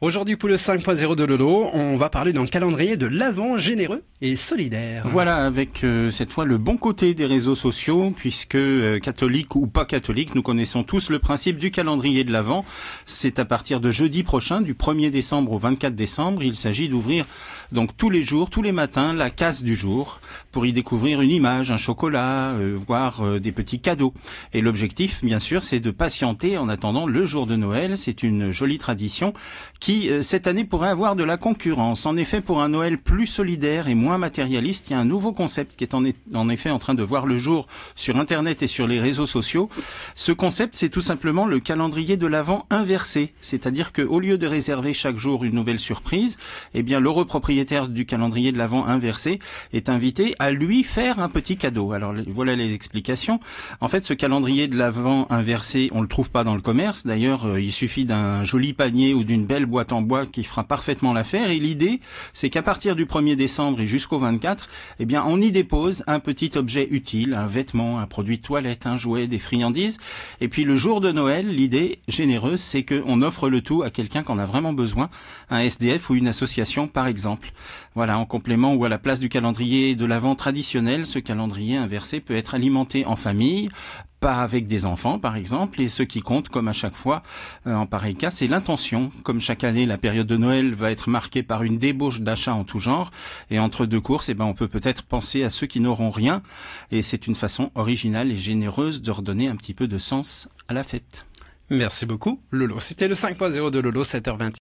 Aujourd'hui, pour le 5.0 de Lolo, on va parler d'un calendrier de l'Avent généreux et solidaire. Voilà, avec euh, cette fois le bon côté des réseaux sociaux, puisque catholiques euh, catholique ou pas catholique, nous connaissons tous le principe du calendrier de l'Avent. C'est à partir de jeudi prochain, du 1er décembre au 24 décembre, il s'agit d'ouvrir donc tous les jours, tous les matins, la case du jour pour y découvrir une image, un chocolat, euh, voire des petits cadeaux. Et l'objectif, bien sûr, c'est de patienter en attendant le jour de Noël. C'est une jolie tradition qui qui, euh, cette année, pourrait avoir de la concurrence. En effet, pour un Noël plus solidaire et moins matérialiste, il y a un nouveau concept qui est en, en effet en train de voir le jour sur Internet et sur les réseaux sociaux. Ce concept, c'est tout simplement le calendrier de l'Avent inversé. C'est-à-dire qu'au lieu de réserver chaque jour une nouvelle surprise, eh bien, l'heureux propriétaire du calendrier de l'Avent inversé est invité à lui faire un petit cadeau. Alors, voilà les explications. En fait, ce calendrier de l'Avent inversé, on le trouve pas dans le commerce. D'ailleurs, euh, il suffit d'un joli panier ou d'une belle boîte en bois qui fera parfaitement l'affaire. Et l'idée, c'est qu'à partir du 1er décembre et jusqu'au 24, eh bien, on y dépose un petit objet utile, un vêtement, un produit de toilette, un jouet, des friandises. Et puis le jour de Noël, l'idée généreuse, c'est qu'on offre le tout à quelqu'un qu'on a vraiment besoin, un SDF ou une association, par exemple. Voilà, en complément ou à la place du calendrier de l'Avent traditionnel, ce calendrier inversé peut être alimenté en famille, pas avec des enfants par exemple, et ce qui compte, comme à chaque fois euh, en pareil cas, c'est l'intention. Comme chaque année, la période de Noël va être marquée par une débauche d'achats en tout genre, et entre deux courses, eh ben, on peut peut-être penser à ceux qui n'auront rien, et c'est une façon originale et généreuse de redonner un petit peu de sens à la fête. Merci beaucoup, Lolo. C'était le 5.0 de Lolo, 7h20.